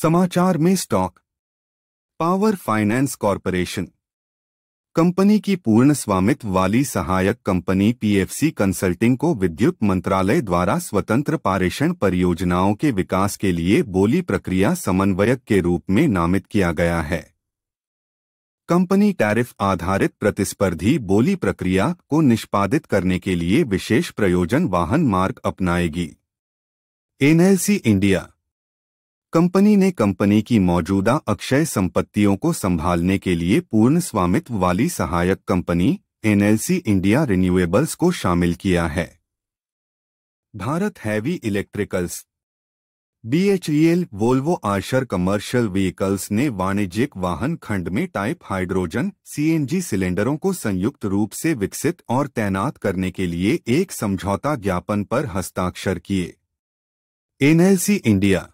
समाचार में stock power finance corporation company की पूर्ण स्वामित्व वाली सहायक कंपनी पीएफसी कंसल्टिंग को विद्युत मंत्रालय द्वारा स्वतंत्र पारेषण परियोजनाओं के विकास के लिए बोली प्रक्रिया समन्वयक के रूप में नामित किया गया है कंपनी टैरिफ आधारित प्रतिस्पर्धी बोली प्रक्रिया को निष्पादित करने के लिए विशेष प्रयोजन वाहन मार्ग अपनाएगी एनएलसी इंडिया कंपनी ने कंपनी की मौजूदा अक्षय संपत्तियों को संभालने के लिए पूर्ण स्वामित्व वाली सहायक कंपनी एनएलसी इंडिया रिन्यूएबल्स को शामिल किया है Bharat Heavy Electricals BHEL Volvo Eicher Commercial Vehicles ने वाणिज्यिक वाहन खंड में टाइप हाइड्रोजन सीएनजी सिलेंडरों को संयुक्त रूप से विकसित और तैनात करने के लिए एक समझौता ज्ञापन पर हस्ताक्षर किए एनएलसी इंडिया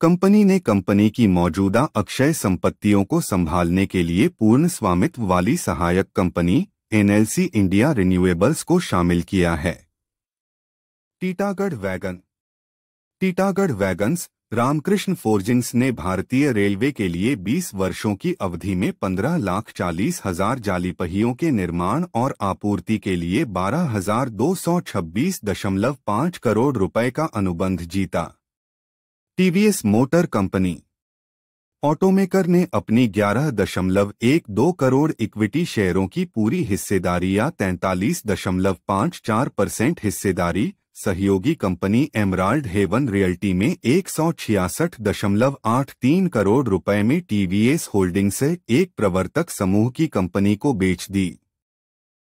कंपनी ने कंपनी की मौजूदा अक्षय संपत्तियों को संभालने के लिए पूर्ण स्वामित्व वाली सहायक कंपनी एनएलसी इंडिया रिन्यूएबल्स को शामिल किया है Titagarh wagon Titagarh wagons Ramkrishna forgings ने भारतीय रेलवे के लिए 20 वर्षों की अवधि में पंद्रह लाख चालीस हजार जाली पहियों के निर्माण और आपूर्ति के लिए बारह हजार दो सौ छब्बीस दशमलव पाँच करोड़ रुपए का अनुबंध जीता टीवीएस मोटर कंपनी ऑटोमेकर ने अपनी ग्यारह दशमलव एक दो करोड़ इक्विटी शेयरों की पूरी हिस्सेदारी या तैंतालीस दशमलव पाँच चार परसेंट हिस्सेदारी सहयोगी कंपनी एमराल्ड हेवन रियल्टी में एक सौ छियासठ दशमलव आठ तीन करोड़ रुपए में टीवीएस होल्डिंग से एक प्रवर्तक समूह की कंपनी को बेच दी